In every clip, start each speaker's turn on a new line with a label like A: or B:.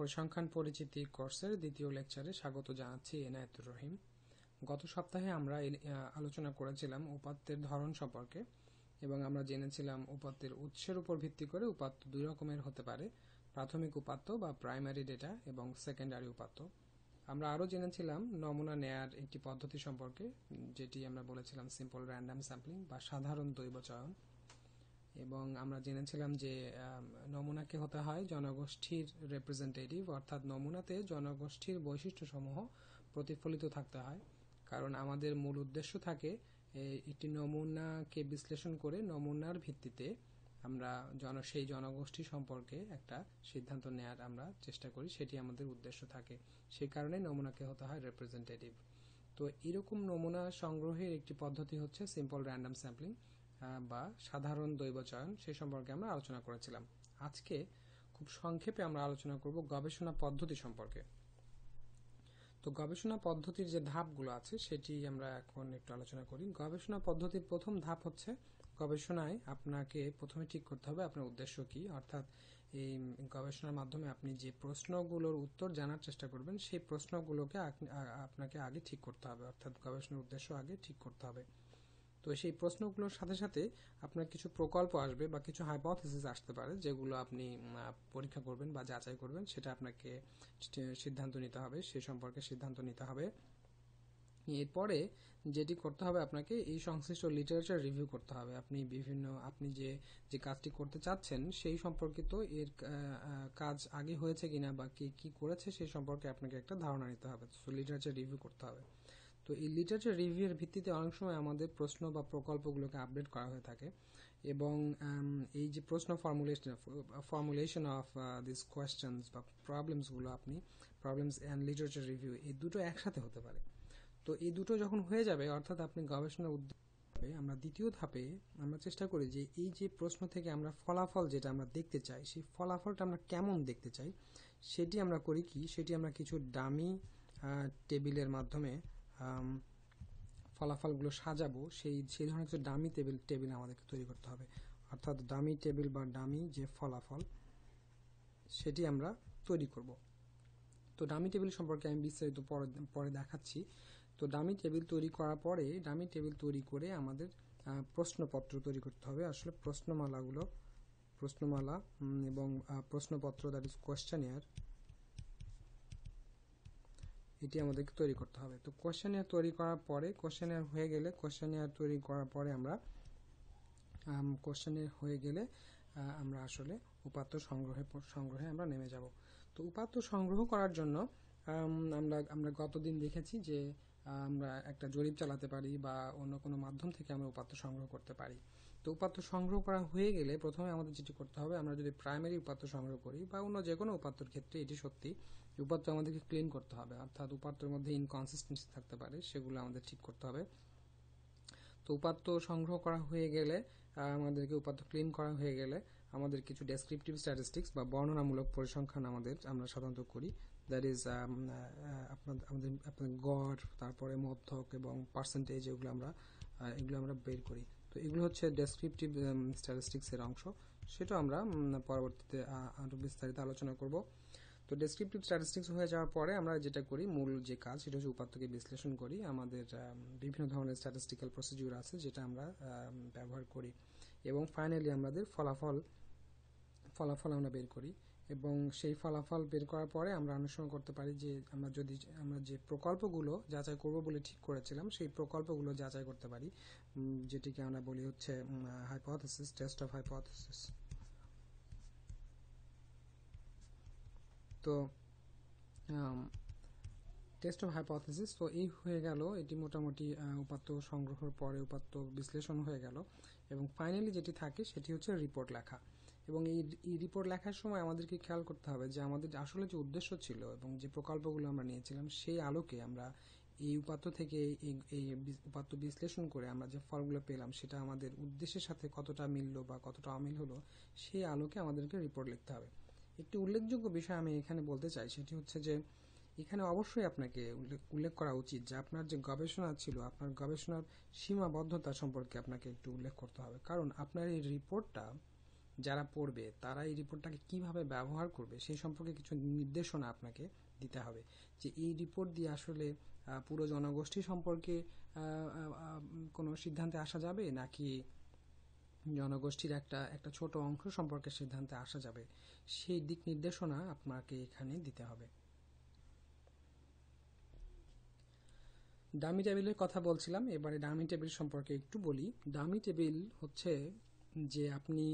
A: পরিসংখ্যান পরিচিতি কোর্সের দ্বিতীয় লেকচারে স্বাগত জানাচ্ছি এনায়েতুর রহিম গত সপ্তাহে আমরা আলোচনা করেছিলাম উপাত্তের ধরন সম্পর্কে এবং আমরা জেনেছিলাম উপাত্তের উৎসের উপর ভিত্তি করে উপাত্ত দুই রকমের হতে পারে প্রাথমিক উপাত্ত বা প্রাইমারি ডেটা এবং সেকেন্ডারি উপাত্ত আমরা আরও জেনেছিলাম নমুনা নেয়ার একটি পদ্ধতি সম্পর্কে যেটি আমরা বলেছিলাম সিম্পল র্যান্ডাম স্যাম্পলিং বা সাধারণ দৈবচয়ন এবং আমরা জেনেছিলাম যে নমুনাকে হতে হয় জনগোষ্ঠীর রিপ্রেজেন্টেটিভ অর্থাৎ নমুনাতে জনগোষ্ঠীর বৈশিষ্ট্যসমূহ প্রতিফলিত থাকতে হয় কারণ আমাদের মূল উদ্দেশ্য থাকে একটি নমুনাকে বিশ্লেষণ করে নমুনার ভিত্তিতে আমরা জন সেই জনগোষ্ঠী সম্পর্কে একটা সিদ্ধান্ত নেয়ার আমরা চেষ্টা করি সেটি আমাদের উদ্দেশ্য থাকে সেই কারণে নমুনাকে হতে হয় রিপ্রেজেন্টেটিভ তো এরকম নমুনা সংগ্রহের একটি পদ্ধতি হচ্ছে সিম্পল র্যান্ডাম স্যাম্পলিং বা সাধারণ দৈবচয়ন সে সম্পর্কে আমরা আলোচনা করেছিলাম আজকে খুব সংক্ষেপে আমরা আলোচনা করব গবেষণা পদ্ধতি সম্পর্কে তো গবেষণা পদ্ধতির যে ধাপগুলো আছে সেটি আমরা এখন একটু আলোচনা করি গবেষণা পদ্ধতির প্রথম ধাপ হচ্ছে গবেষণায় আপনাকে প্রথমে ঠিক করতে হবে আপনার উদ্দেশ্য কি অর্থাৎ এই গবেষণার মাধ্যমে আপনি যে প্রশ্নগুলোর উত্তর জানার চেষ্টা করবেন সেই প্রশ্নগুলোকে আপনাকে আগে ঠিক করতে হবে অর্থাৎ গবেষণার উদ্দেশ্য আগে ঠিক করতে হবে তো সেই প্রশ্নগুলোর সাথে সাথে আপনার কিছু প্রকল্প আসবে বা কিছু হাইপোথিসিস আসতে পারে যেগুলো আপনি পরীক্ষা করবেন বা যাচাই করবেন সেটা আপনাকে সিদ্ধান্ত নিতে হবে সে সম্পর্কে সিদ্ধান্ত নিতে হবে এরপরে যেটি করতে হবে আপনাকে এই সংশ্লিষ্ট লিটারেচার রিভিউ করতে হবে আপনি বিভিন্ন আপনি যে যে কাজটি করতে চাচ্ছেন সেই সম্পর্কিত এর কাজ আগে হয়েছে কিনা বা কে কী করেছে সেই সম্পর্কে আপনাকে একটা ধারণা নিতে হবে সো লিটারেচার রিভিউ করতে হবে তো এই লিটারেচার রিভিউয়ের ভিত্তিতে অনেক সময় আমাদের প্রশ্ন বা প্রকল্পগুলোকে আপডেট করা হয়ে থাকে এবং এই যে প্রশ্ন formulation formulation of this questions বা প্রবলেমসগুলো আপনি প্রবলেমস অ্যান্ড লিটারেচার রিভিউ এই দুটো একসাথে হতে পারে তো এই দুটো যখন হয়ে যাবে অর্থাৎ আপনি গবেষণার উদ্যোগে আমরা দ্বিতীয় ধাপে আমরা চেষ্টা করি যে এই যে প্রশ্ন থেকে আমরা ফলাফল যেটা আমরা দেখতে চাই সেই ফলাফলটা আমরা কেমন দেখতে চাই সেটি আমরা করি কি সেটি আমরা কিছু ডামি টেবিলের uh, মাধ্যমে ফলাফলগুলো সাজাবো সেই সেই ধরনের কিছু ডামি টেবিল টেবিল আমাদেরকে তৈরি করতে হবে অর্থাৎ ডামি টেবিল বা ডামি যে ফলাফল সেটি আমরা তৈরি করব তো ডামি টেবিল সম্পর্কে আমি বিস্তারিত পরে পরে দেখাচ্ছি তো ডামি টেবিল তৈরি করার পরে ডামি টেবিল তৈরি করে আমাদের প্রশ্নপত্র তৈরি করতে হবে আসলে প্রশ্নমালাগুলো প্রশ্নমালা এবং প্রশ্নপত্র দ্যাট ইজ কোয়েশ্চেনিয়ার এটি আমাদেরকে তৈরি করতে হবে তো কোশ্চেনিয়ার তৈরি করার পরে কোশ্চেনিয়ার হয়ে গেলে কোশ্চেনিয়ার তৈরি করার পরে আমরা কোশ্চেনিয়ার হয়ে গেলে আমরা আসলে উপাত্ত সংগ্রহে সংগ্রহে আমরা নেমে যাব তো উপাত্ত সংগ্রহ করার জন্য আমরা আমরা গতদিন দেখেছি যে আমরা একটা জরিপ চালাতে পারি বা অন্য কোনো মাধ্যম থেকে আমরা উপাত্ত সংগ্রহ করতে পারি তো উপাত্ত সংগ্রহ করা হয়ে গেলে প্রথমে আমাদের যেটি করতে হবে আমরা যদি প্রাইমারি উপাত্ত সংগ্রহ করি বা অন্য যে কোনো উপাত্তর ক্ষেত্রে এটি সত্যি উপাত্ত আমাদেরকে ক্লিন করতে হবে অর্থাৎ উপাত্তর মধ্যে ইনকনসিস্টেন্সি থাকতে পারে সেগুলো আমাদের ঠিক করতে হবে তো উপাত্ত সংগ্রহ করা হয়ে গেলে আমাদেরকে উপাত্ত ক্লিন করা হয়ে গেলে আমাদের কিছু ডেসক্রিপটিভ স্ট্যাটিস্টিক্স বা বর্ণনামূলক পরিসংখ্যান আমাদের আমরা সাধারণত করি দ্যাট ইজ আপনাদের আমাদের আপনার গড় তারপরে মধ্যক এবং পার্সেন্টেজ এগুলো আমরা এগুলো আমরা বের করি তো এগুলো হচ্ছে ডেসক্রিপটিভ স্ট্যাটিস্টিক্সের um, অংশ সেটা আমরা পরবর্তীতে আরও বিস্তারিত আলোচনা করব তো ডেসক্রিপটিভ স্ট্যাটিস্টিক্স হয়ে যাওয়ার পরে আমরা যেটা করি মূল যে কাজ সেটা হচ্ছে উপাত্তকে বিশ্লেষণ করি আমাদের বিভিন্ন ধরনের স্ট্যাটিস্টিক্যাল প্রসিডিউর আছে যেটা আমরা ব্যবহার করি এবং ফাইনালি আমাদের ফলাফল ফলাফল আমরা বের করি এবং সেই ফলাফল বের করার পরে আমরা অনুসরণ করতে পারি যে আমরা যদি আমরা যে প্রকল্পগুলো যাচাই করব বলে ঠিক করেছিলাম সেই প্রকল্পগুলো যাচাই করতে পারি যেটিকে আমরা বলি হচ্ছে হাইপোথেসিস টেস্ট অফ হাইপোথেসিস তো টেস্ট অফ হাইপোথেসিস তো এই হয়ে গেল এটি মোটামুটি উপাত্ত সংগ্রহের পরে উপাত্ত বিশ্লেষণ হয়ে গেল এবং ফাইনালি যেটি থাকে সেটি হচ্ছে রিপোর্ট লেখা এবং এই রিপোর্ট লেখার সময় আমাদেরকে খেয়াল করতে হবে যে আমাদের আসলে যে উদ্দেশ্য ছিল এবং যে প্রকল্পগুলো আমরা নিয়েছিলাম সেই আলোকে আমরা এই উপাত্ত থেকে এই উপাত্ত বিশ্লেষণ করে আমরা যে ফলগুলো পেলাম সেটা আমাদের উদ্দেশ্যের সাথে কতটা মিলল বা কতটা অমিল হলো সেই আলোকে আমাদেরকে রিপোর্ট লিখতে হবে একটি উল্লেখযোগ্য বিষয় আমি এখানে বলতে চাই সেটি হচ্ছে যে এখানে অবশ্যই আপনাকে উল্লেখ করা উচিত যে আপনার যে গবেষণা ছিল আপনার গবেষণার সীমাবদ্ধতা সম্পর্কে আপনাকে একটু উল্লেখ করতে হবে কারণ আপনার এই রিপোর্টটা যারা পড়বে তারা এই রিপোর্টটাকে কিভাবে ব্যবহার করবে সেই সম্পর্কে কিছু নির্দেশনা আপনাকে দিতে হবে যে এই রিপোর্ট দিয়ে আসলে পুরো জনগোষ্ঠী সম্পর্কে কোনো সিদ্ধান্তে আসা যাবে নাকি জনগোষ্ঠীর একটা একটা ছোট অংশ সম্পর্কে সিদ্ধান্তে আসা যাবে সেই দিক নির্দেশনা আপনাকে এখানে দিতে হবে ডামি টেবিলের কথা বলছিলাম এবারে ডামি টেবিল সম্পর্কে একটু বলি ডামি টেবিল হচ্ছে যে আপনি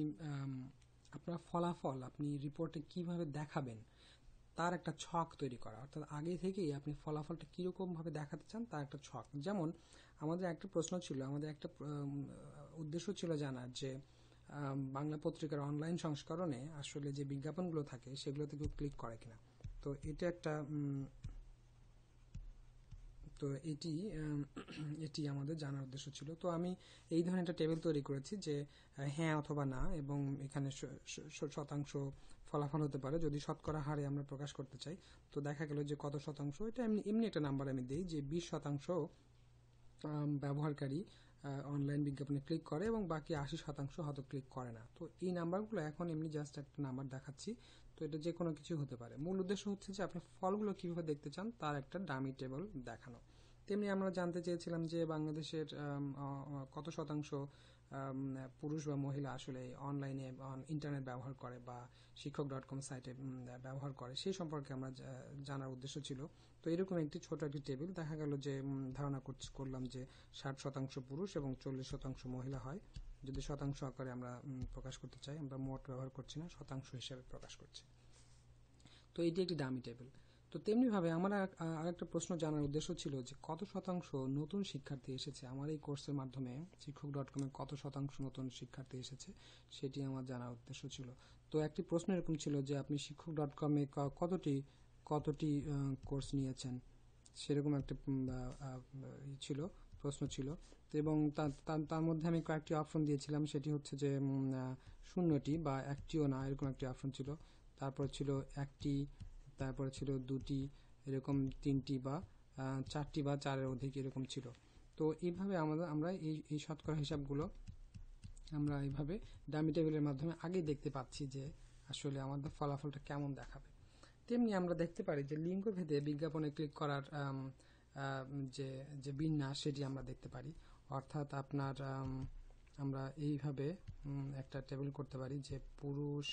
A: আপনার ফলাফল আপনি রিপোর্টে কিভাবে দেখাবেন তার একটা ছক তৈরি করা অর্থাৎ আগে থেকেই আপনি ফলাফলটা কীরকমভাবে দেখাতে চান তার একটা ছক যেমন আমাদের একটা প্রশ্ন ছিল আমাদের একটা উদ্দেশ্য ছিল জানার যে বাংলা পত্রিকার অনলাইন সংস্করণে আসলে যে বিজ্ঞাপনগুলো থাকে সেগুলোতে কেউ ক্লিক করে কিনা তো এটা একটা তো এটি এটি আমাদের জানার উদ্দেশ্য ছিল তো আমি এই ধরনের একটা টেবিল তৈরি করেছি যে হ্যাঁ অথবা না এবং এখানে শতাংশ ফলাফল হতে পারে যদি শতকরা হারে আমরা প্রকাশ করতে চাই তো দেখা গেল যে কত শতাংশ এটা এমনি এমনি একটা নাম্বার আমি দিই যে বিশ শতাংশ ব্যবহারকারী অনলাইন বিজ্ঞাপনে ক্লিক করে এবং বাকি আশি শতাংশ হয়তো ক্লিক করে না তো এই নাম্বারগুলো এখন এমনি জাস্ট একটা নাম্বার দেখাচ্ছি তো এটা যে কোনো কিছু হতে পারে মূল উদ্দেশ্য হচ্ছে যে আপনি ফলগুলো কীভাবে দেখতে চান তার একটা ডামি টেবল দেখানো তেমনি আমরা জানতে চেয়েছিলাম যে বাংলাদেশের কত শতাংশ পুরুষ বা মহিলা আসলে অনলাইনে ইন্টারনেট ব্যবহার করে বা শিক্ষক ডট কম সাইটে ব্যবহার করে সেই সম্পর্কে আমরা জানার উদ্দেশ্য ছিল তো এরকম একটি ছোট একটি টেবিল দেখা গেল যে ধারণা করলাম যে ষাট শতাংশ পুরুষ এবং চল্লিশ শতাংশ মহিলা হয় যদি শতাংশ আকারে আমরা প্রকাশ করতে চাই আমরা মোট ব্যবহার করছি না শতাংশ হিসাবে প্রকাশ করছি তো এটি একটি দামি টেবিল তো তেমনিভাবে আমার আরেকটা প্রশ্ন জানার উদ্দেশ্য ছিল যে কত শতাংশ নতুন শিক্ষার্থী এসেছে আমার এই কোর্সের মাধ্যমে শিক্ষক ডট কমে কত শতাংশ নতুন শিক্ষার্থী এসেছে সেটি আমার জানার উদ্দেশ্য ছিল তো একটি প্রশ্ন এরকম ছিল যে আপনি শিক্ষক ডট কমে কতটি কতটি কোর্স নিয়েছেন সেরকম একটা ছিল প্রশ্ন ছিল এবং তার মধ্যে আমি কয়েকটি অপশন দিয়েছিলাম সেটি হচ্ছে যে শূন্যটি বা একটিও না এরকম একটি অপশন ছিল তারপর ছিল একটি তারপরে ছিল দুটি এরকম তিনটি বা চারটি বা চারের অধিক এরকম ছিল তো এইভাবে আমাদের আমরা এই এই শতকরা হিসাবগুলো আমরা এইভাবে ডামি টেবিলের মাধ্যমে আগে দেখতে পাচ্ছি যে আসলে আমাদের ফলাফলটা কেমন দেখাবে তেমনি আমরা দেখতে পারি যে লিঙ্গভেদে বিজ্ঞাপনে ক্লিক করার যে যে বিন্যাস সেটি আমরা দেখতে পারি অর্থাৎ আপনার আমরা এইভাবে একটা টেবিল করতে পারি যে পুরুষ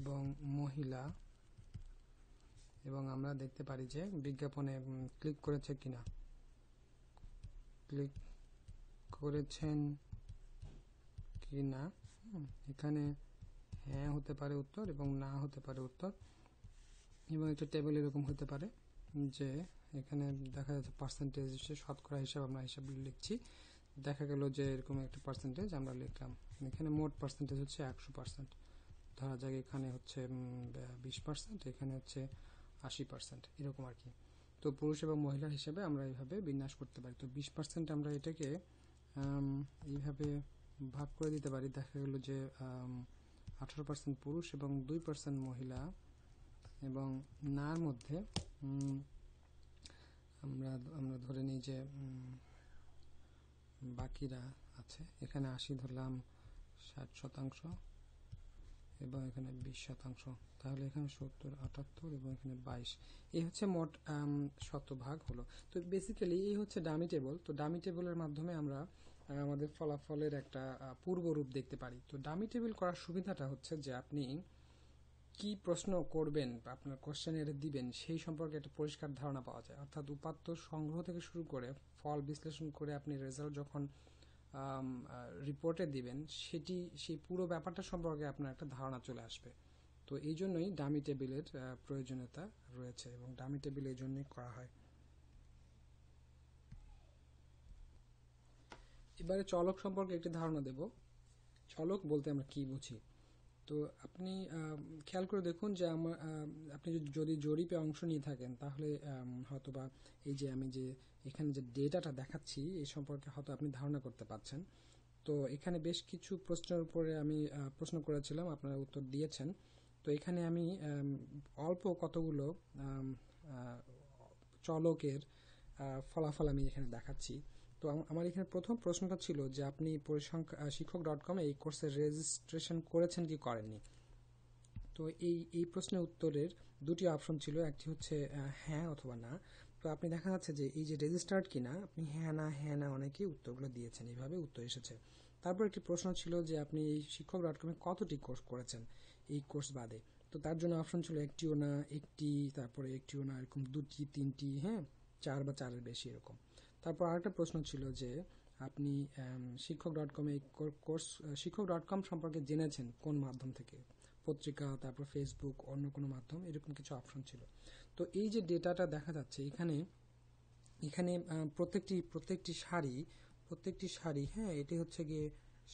A: এবং মহিলা এবং আমরা দেখতে পারি যে বিজ্ঞাপনে ক্লিক করেছে কিনা ক্লিক করেছেন কি না এখানে হ্যাঁ হতে পারে উত্তর এবং না হতে পারে উত্তর এবং একটা টেবিল এরকম হতে পারে যে এখানে দেখা যাচ্ছে পার্সেন্টেজ হিসেবে শতকরা হিসাব আমরা হিসাব লিখছি দেখা গেল যে এরকম একটা পার্সেন্টেজ আমরা লিখলাম এখানে মোট পার্সেন্টেজ হচ্ছে একশো পার্সেন্ট ধরা যাক এখানে হচ্ছে বিশ পার্সেন্ট এখানে হচ্ছে আশি পার্সেন্ট এরকম আর কি তো পুরুষ এবং মহিলা হিসেবে আমরা এইভাবে বিন্যাস করতে পারি তো বিশ পার্সেন্ট আমরা এটাকে এইভাবে ভাগ করে দিতে পারি দেখা গেল যে আঠারো পার্সেন্ট পুরুষ এবং দুই পার্সেন্ট মহিলা এবং নার মধ্যে আমরা আমরা ধরে নিই যে বাকিরা আছে এখানে আশি ধরলাম ষাট শতাংশ এবং এখানে বিশ শতাংশ তাহলে এখানে সত্তর আটাত্তর এবং এখানে বাইশ এই হচ্ছে মোট শতভাগ হলো তো বেসিক্যালি এই হচ্ছে ডামি টেবল তো ডামি টেবলের মাধ্যমে আমরা আমাদের ফলাফলের একটা পূর্বরূপ দেখতে পারি তো ডামি টেবিল করার সুবিধাটা হচ্ছে যে আপনি কি প্রশ্ন করবেন বা আপনার কোশ্চেনের দিবেন সেই সম্পর্কে একটা পরিষ্কার ধারণা পাওয়া যায় অর্থাৎ উপাত্ত সংগ্রহ থেকে শুরু করে ফল বিশ্লেষণ করে আপনি রেজাল্ট যখন রিপোর্টে দিবেন সেটি সেই পুরো ব্যাপারটা সম্পর্কে আপনার একটা ধারণা চলে আসবে তো এই জন্যই ডামি টেবিলের প্রয়োজনীয়তা রয়েছে এবং ডামি টেবিল এই জন্যই করা হয় এবারে চলক সম্পর্কে একটি ধারণা দেব চলক বলতে আমরা কি বুঝি তো আপনি খেয়াল করে দেখুন যে আমার আপনি যদি জরিপে অংশ নিয়ে থাকেন তাহলে হয়তোবা এই যে আমি যে এখানে যে ডেটাটা দেখাচ্ছি এই সম্পর্কে হয়তো আপনি ধারণা করতে পারছেন তো এখানে বেশ কিছু প্রশ্নের উপরে আমি প্রশ্ন করেছিলাম আপনারা উত্তর দিয়েছেন তো এখানে আমি অল্প কতগুলো চলকের ফলাফল আমি এখানে দেখাচ্ছি তো আমার এখানে প্রথম প্রশ্নটা ছিল যে আপনি পরিসংখ্যা শিক্ষক ডট কমে এই কোর্সে রেজিস্ট্রেশন করেছেন কি করেননি তো এই এই প্রশ্নের উত্তরের দুটি অপশন ছিল একটি হচ্ছে হ্যাঁ অথবা না তো আপনি দেখা যাচ্ছে যে এই যে রেজিস্টার্ড কিনা আপনি হ্যাঁ না হ্যাঁ না অনেকেই উত্তরগুলো দিয়েছেন এইভাবে উত্তর এসেছে তারপর একটি প্রশ্ন ছিল যে আপনি এই শিক্ষক ডট কমে কতটি কোর্স করেছেন এই কোর্স বাদে তো তার জন্য অপশন ছিল একটিও না একটি তারপরে একটিও না এরকম দুটি তিনটি হ্যাঁ চার বা চারের বেশি এরকম তারপর আরেকটা প্রশ্ন ছিল যে আপনি শিক্ষক ডট কম এই কোর্স শিক্ষক ডট কম সম্পর্কে জেনেছেন কোন মাধ্যম থেকে পত্রিকা তারপর ফেসবুক অন্য কোনো মাধ্যম এরকম কিছু অপশন ছিল তো এই যে ডেটাটা দেখা যাচ্ছে এখানে এখানে প্রত্যেকটি প্রত্যেকটি শাড়ি প্রত্যেকটি শাড়ি হ্যাঁ এটি হচ্ছে গিয়ে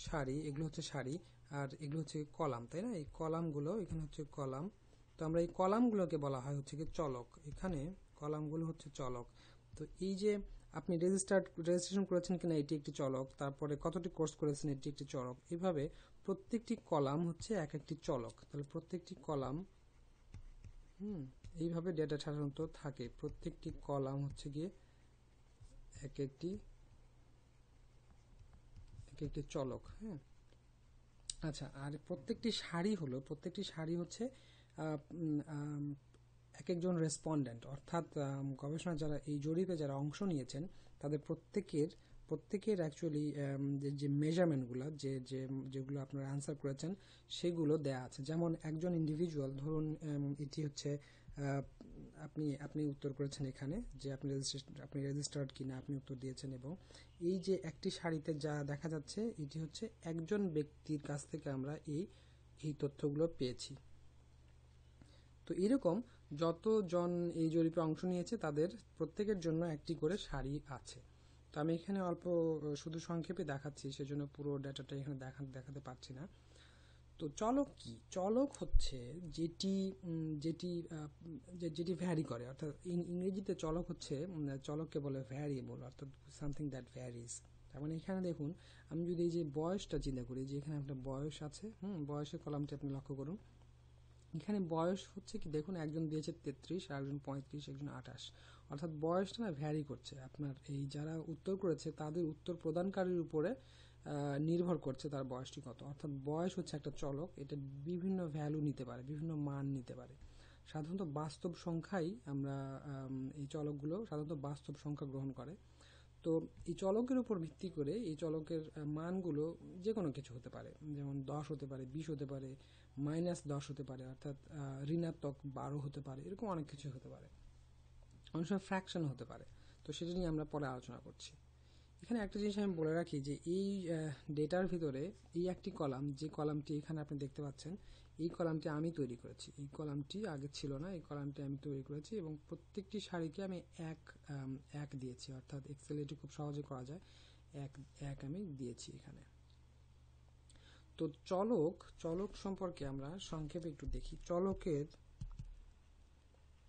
A: শাড়ি এগুলো হচ্ছে শাড়ি আর এগুলো হচ্ছে কলাম তাই না এই কলামগুলো এখানে হচ্ছে কলাম তো আমরা এই কলামগুলোকে বলা হয় হচ্ছে গিয়ে চলক এখানে কলামগুলো হচ্ছে চলক তো এই যে আপনি রেজিস্টার্ড রেজিস্ট্রেশন করেছেন কিনা এটি একটি চলক তারপরে কতটি কোর্স করেছেন এটি একটি চলক এইভাবে প্রত্যেকটি কলাম হচ্ছে এক একটি চলক তাহলে প্রত্যেকটি কলাম হুম এইভাবে ডেটা সাধারণত থাকে প্রত্যেকটি কলাম হচ্ছে গিয়ে এক একটি এক একটি চলক হ্যাঁ আচ্ছা আর প্রত্যেকটি শাড়ি হলো প্রত্যেকটি শাড়ি হচ্ছে এক একজন রেসপন্ডেন্ট অর্থাৎ গবেষণা যারা এই জরিপে যারা অংশ নিয়েছেন তাদের প্রত্যেকের প্রত্যেকের অ্যাকচুয়ালি যে মেজারমেন্টগুলো যে যে যেগুলো আপনারা অ্যান্সার করেছেন সেগুলো দেয়া আছে যেমন একজন ইন্ডিভিজুয়াল ধরুন এটি হচ্ছে আপনি আপনি উত্তর করেছেন এখানে যে আপনি আপনি রেজিস্টার্ড কিনা আপনি উত্তর দিয়েছেন এবং এই যে একটি শাড়িতে যা দেখা যাচ্ছে এটি হচ্ছে একজন ব্যক্তির কাছ থেকে আমরা এই এই তথ্যগুলো পেয়েছি তো এরকম যতজন এই জরিপে অংশ নিয়েছে তাদের প্রত্যেকের জন্য একটি করে শাড়ি আছে তো আমি এখানে অল্প শুধু সংক্ষেপে দেখাচ্ছি সেজন্য পুরো ডাটাটা এখানে দেখা দেখাতে পারছি না তো চলক কি চলক হচ্ছে যেটি যেটি যেটি ভ্যারি করে অর্থাৎ ইংরেজিতে চলক হচ্ছে চলককে বলে ভ্যারিয়েবল অর্থাৎ সামথিং দ্যাট ভ্যারিজ তার মানে এখানে দেখুন আমি যদি এই যে বয়সটা চিন্তা করি যে এখানে একটা বয়স আছে হুম বয়সের কলামটি আপনি লক্ষ্য করুন এখানে বয়স হচ্ছে কি দেখুন একজন দিয়েছে তেত্রিশ আরেকজন একজন পঁয়ত্রিশ একজন আঠাশ অর্থাৎ বয়সটা না ভ্যারি করছে আপনার এই যারা উত্তর করেছে তাদের উত্তর প্রদানকারীর উপরে নির্ভর করছে তার বয়সটি কত অর্থাৎ বয়স হচ্ছে একটা চলক এটা বিভিন্ন ভ্যালু নিতে পারে বিভিন্ন মান নিতে পারে সাধারণত বাস্তব সংখ্যাই আমরা এই চলকগুলো সাধারণত বাস্তব সংখ্যা গ্রহণ করে তো এই চলকের উপর ভিত্তি করে এই চলকের মানগুলো যে কোনো কিছু হতে পারে যেমন দশ হতে পারে বিশ হতে পারে মাইনাস দশ হতে পারে অর্থাৎ ঋণাত্মক বারো হতে পারে এরকম অনেক কিছু হতে পারে অনেক সময় ফ্র্যাকশন হতে পারে তো সেটা নিয়ে আমরা পরে আলোচনা করছি এখানে একটা জিনিস আমি বলে রাখি যে এই ডেটার ভিতরে এই একটি কলাম যে কলামটি এখানে আপনি দেখতে পাচ্ছেন এই কলামটি আমি তৈরি করেছি এই কলামটি আগে ছিল না এই কলামটি আমি তৈরি করেছি এবং প্রত্যেকটি শাড়িকে আমি এক এক দিয়েছি অর্থাৎ এক্সেল এটি খুব সহজে করা যায় এক এক আমি দিয়েছি এখানে তো চলক চলক সম্পর্কে আমরা সংক্ষেপে একটু দেখি চলকের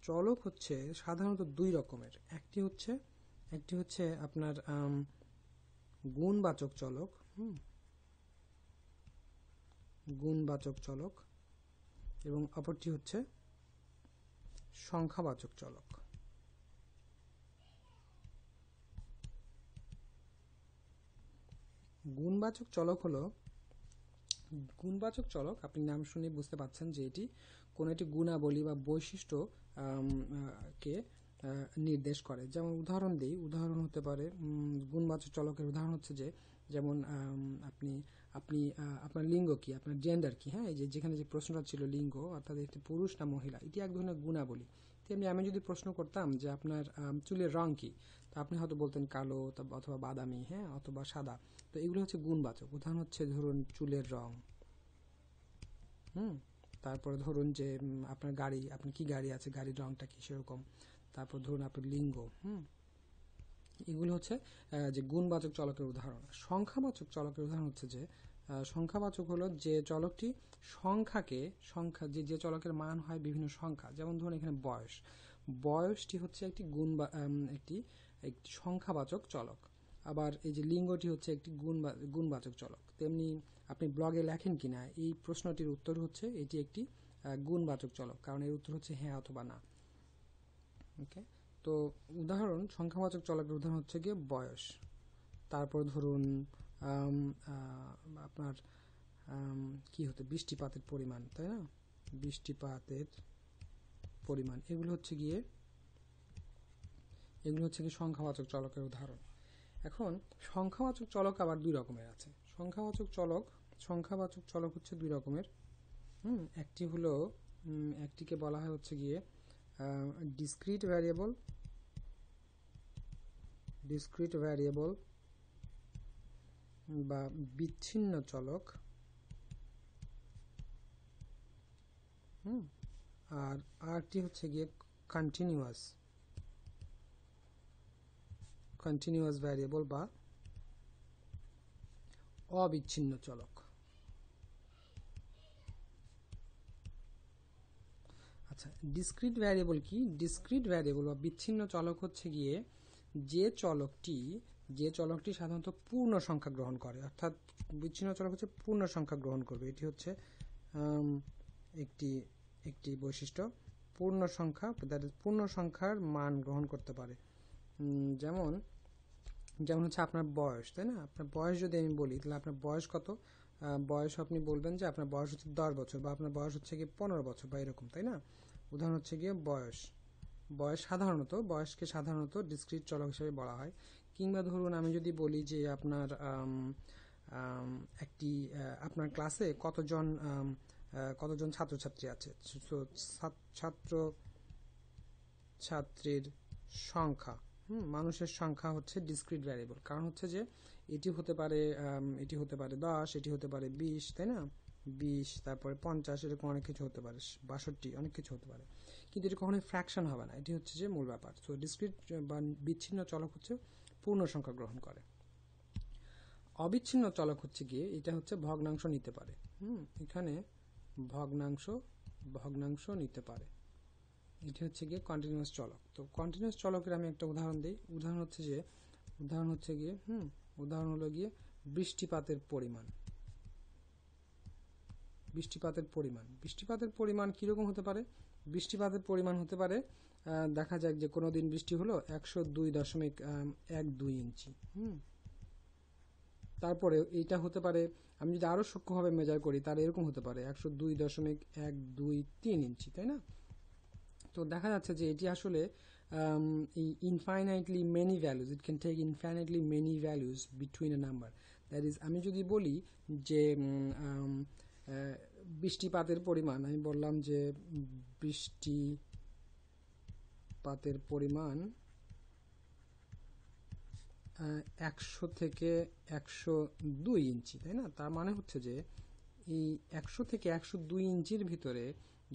A: চলক হচ্ছে সাধারণত দুই রকমের একটি হচ্ছে একটি হচ্ছে আপনার গুণবাচক চলক হুম গুণবাচক চলক এবং অপরটি হচ্ছে সংখ্যাবাচক চলক গুণবাচক চলক হলো গুণবাচক চলক আপনি নাম শুনে বুঝতে পারছেন যে এটি কোনো একটি গুণাবলী বা বৈশিষ্ট্য কে নির্দেশ করে যেমন উদাহরণ দিই উদাহরণ হতে পারে গুণবাচক চলকের উদাহরণ হচ্ছে যে যেমন আপনি আপনি আপনার লিঙ্গ কি আপনার জেন্ডার কি হ্যাঁ এই যে যেখানে যে প্রশ্নটা ছিল লিঙ্গ অর্থাৎ একটি পুরুষ না মহিলা এটি এক ধরনের গুণাবলী তেমনি আমি যদি প্রশ্ন করতাম যে আপনার চুলের রং কি তো আপনি হয়তো বলতেন কালো অথবা বাদামি হ্যাঁ অথবা সাদা তো এগুলো হচ্ছে গুণবাচক উদাহরণ হচ্ছে ধরুন চুলের রং হুম তারপরে ধরুন যে আপনার গাড়ি আপনি কি গাড়ি আছে গাড়ির রংটা কি সেরকম তারপর ধরুন আপনার লিঙ্গ হুম এগুলো হচ্ছে যে গুণবাচক চলকের উদাহরণ সংখ্যাবাচক চলকের উদাহরণ হচ্ছে যে সংখ্যাবাচক হলো যে চলকটি সংখ্যাকে সংখ্যা যে যে চলকের মান হয় বিভিন্ন সংখ্যা যেমন ধরুন এখানে বয়স বয়সটি হচ্ছে একটি গুণ বা একটি একটি সংখ্যাবাচক চলক আবার এই যে লিঙ্গটি হচ্ছে একটি গুণ গুণবাচক চলক তেমনি আপনি ব্লগে লেখেন কি না এই প্রশ্নটির উত্তর হচ্ছে এটি একটি গুণবাচক চলক কারণ এর উত্তর হচ্ছে হ্যাঁ অথবা না ওকে তো উদাহরণ সংখ্যাবাচক চলকের উদাহরণ হচ্ছে গিয়ে বয়স তারপর ধরুন আপনার কি হতো বৃষ্টিপাতের পরিমাণ তাই না বৃষ্টিপাতের পরিমাণ এগুলো হচ্ছে গিয়ে এগুলো হচ্ছে কি সংখ্যাবাচক চলকের উদাহরণ এখন সংখ্যাবাচক চলক আবার দুই রকমের আছে সংখ্যাবাচক চলক সংখ্যাবাচক চলক হচ্ছে দুই রকমের হুম একটি হলো একটিকে বলা হয় হচ্ছে গিয়ে ডিসক্রিট ভ্যারিয়েবল ডিসক্রিট ভ্যারিয়েবল বা বিচ্ছিন্ন চলক হুম আর আরটি হচ্ছে গিয়ে কন্টিনিউয়াস কন্টিনিউয়াস ভ্যারিয়েবল বা অবিচ্ছিন্ন চলক আচ্ছা ডিসক্রিট ভ্যারিয়েবল কি ডিসক্রিট ভ্যারিয়েবল বা বিচ্ছিন্ন চলক হচ্ছে গিয়ে যে চলকটি যে চলকটি সাধারণত পূর্ণ সংখ্যা গ্রহণ করে অর্থাৎ বিচ্ছিন্ন চলক হচ্ছে পূর্ণ সংখ্যা গ্রহণ করবে এটি হচ্ছে একটি একটি বৈশিষ্ট্য পূর্ণ সংখ্যা পূর্ণ সংখ্যার মান গ্রহণ করতে পারে যেমন যেমন হচ্ছে আপনার বয়স তাই না আপনার বয়স যদি আমি বলি তাহলে আপনার বয়স কত বয়স আপনি বলবেন যে আপনার বয়স হচ্ছে দশ বছর বা আপনার বয়স হচ্ছে গিয়ে পনেরো বছর বা এরকম তাই না উদাহরণ হচ্ছে গিয়ে বয়স বয়স সাধারণত বয়সকে সাধারণত ডিসক্রিট চলক হিসেবে বলা হয় কিংবা ধরুন আমি যদি বলি যে আপনার একটি আপনার ক্লাসে কতজন কতজন ছাত্রছাত্রী আছে ছাত্র ছাত্রীর সংখ্যা মানুষের সংখ্যা হচ্ছে ডিসক্রিট ভ্যারিয়েবল কারণ হচ্ছে যে এটি হতে পারে এটি হতে পারে দশ এটি হতে পারে বিশ তাই না বিশ তারপরে পঞ্চাশ এরকম অনেক কিছু হতে পারে বাষট্টি অনেক কিছু হতে পারে কিন্তু এটি কখনোই ফ্র্যাকশন হবে না এটি হচ্ছে যে মূল ব্যাপার সো ডিসক্রিট বা বিচ্ছিন্ন চলক হচ্ছে পূর্ণ সংখ্যা গ্রহণ করে অবিচ্ছিন্ন চলক হচ্ছে গিয়ে এটা হচ্ছে ভগ্নাংশ নিতে পারে হুম এখানে ভগ্নাংশ ভগ্নাংশ নিতে পারে এটি হচ্ছে গিয়ে কন্টিনিউয়াস চলক তো কন্টিনিউয়াস চলকের আমি একটা উদাহরণ দিই উদাহরণ হচ্ছে যে উদাহরণ হচ্ছে গিয়ে হুম উদাহরণ হলো গিয়ে বৃষ্টিপাতের পরিমাণ বৃষ্টিপাতের পরিমাণ বৃষ্টিপাতের পরিমাণ কীরকম হতে পারে বৃষ্টিপাতের পরিমাণ হতে পারে দেখা যাক যে কোনো দিন বৃষ্টি হলো একশো দুই দশমিক এক দুই ইঞ্চি হুম তারপরে এইটা হতে পারে আমি যদি আরও সূক্ষ্মভাবে মেজার করি তাহলে এরকম হতে পারে একশো দুই দশমিক এক দুই তিন ইঞ্চি তাই না তো দেখা যাচ্ছে যে এটি আসলে infinitely many values it can take infinitely many values between a number that is আমি যদি বলি যে বৃষ্টিপাতের পরিমাণ আমি বললাম যে বৃষ্টিপাতের পরিমাণ একশো থেকে একশো দুই ইঞ্চি তাই না তার মানে হচ্ছে যে এই একশো থেকে একশো দুই ইঞ্চির ভিতরে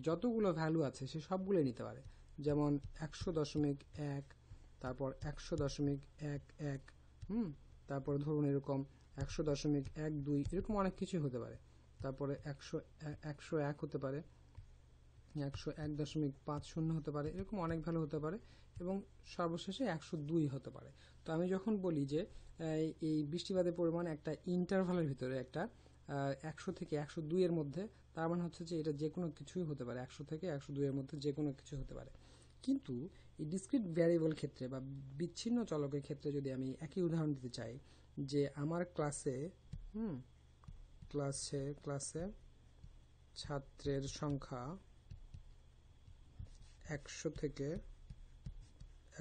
A: যতগুলো ভ্যালু আছে সে সবগুলোই নিতে পারে যেমন একশো দশমিক এক তারপর একশো দশমিক এক এক হুম তারপর ধরুন এরকম একশো দশমিক এক দুই এরকম অনেক কিছুই হতে পারে তারপরে একশো একশো এক হতে পারে একশো এক দশমিক পাঁচ শূন্য হতে পারে এরকম অনেক ভ্যালু হতে পারে এবং সর্বশেষে একশো দুই হতে পারে তো আমি যখন বলি যে এই বৃষ্টিপাতের পরিমাণ একটা ইন্টারভালের ভিতরে একটা একশো থেকে একশো দুইয়ের মধ্যে তার মানে হচ্ছে যে এটা যে কোনো কিছুই হতে পারে একশো থেকে একশো দুইয়ের মধ্যে যে কোনো কিছু হতে পারে কিন্তু এই ডিসক্রিট ভ্যারিয়েবল ক্ষেত্রে বা বিচ্ছিন্ন চলকের ক্ষেত্রে যদি আমি একই উদাহরণ দিতে চাই যে আমার ক্লাসে হুম ক্লাসে ক্লাসে ছাত্রের সংখ্যা একশো থেকে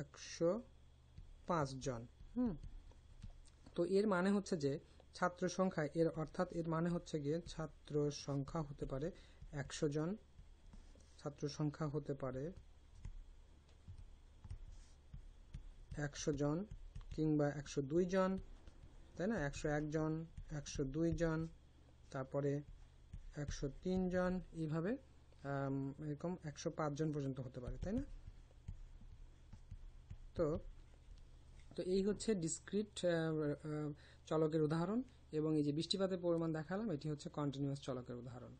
A: একশো পাঁচ জন হুম তো এর মানে হচ্ছে যে ছাত্র সংখ্যা এর অর্থাৎ এর মানে হচ্ছে গিয়ে ছাত্র সংখ্যা হতে পারে একশো জন ছাত্র সংখ্যা হতে পারে একশো জন কিংবা একশো দুই জন তাই না একশো একজন একশো দুই জন তারপরে একশো তিন জন এইভাবে এরকম একশো জন পর্যন্ত হতে পারে তাই না তো তো এই হচ্ছে ডিসক্রিট চলকের উদাহরণ এবং এই যে বৃষ্টিপাতের পরিমাণ দেখালাম এটি হচ্ছে কন্টিনিউয়াস চলকের উদাহরণ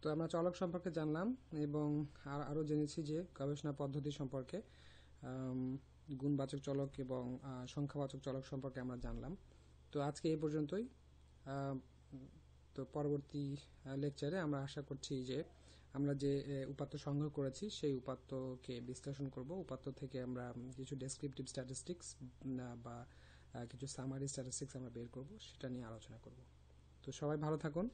A: তো আমরা চলক সম্পর্কে জানলাম এবং আর আরও জেনেছি যে গবেষণা পদ্ধতি সম্পর্কে গুণবাচক চলক এবং সংখ্যাবাচক চলক সম্পর্কে আমরা জানলাম তো আজকে এই পর্যন্তই তো পরবর্তী লেকচারে আমরা আশা করছি যে আমরা যে উপাত্ত সংগ্রহ করেছি সেই উপাত্তকে বিশ্লেষণ করব উপাত্ত থেকে আমরা কিছু ডেসক্রিপটিভ স্ট্যাটিস্টিক্স বা কিছু সামারি স্ট্যাটিস্টিক্স আমরা বের করব সেটা নিয়ে আলোচনা করব তো সবাই ভালো থাকুন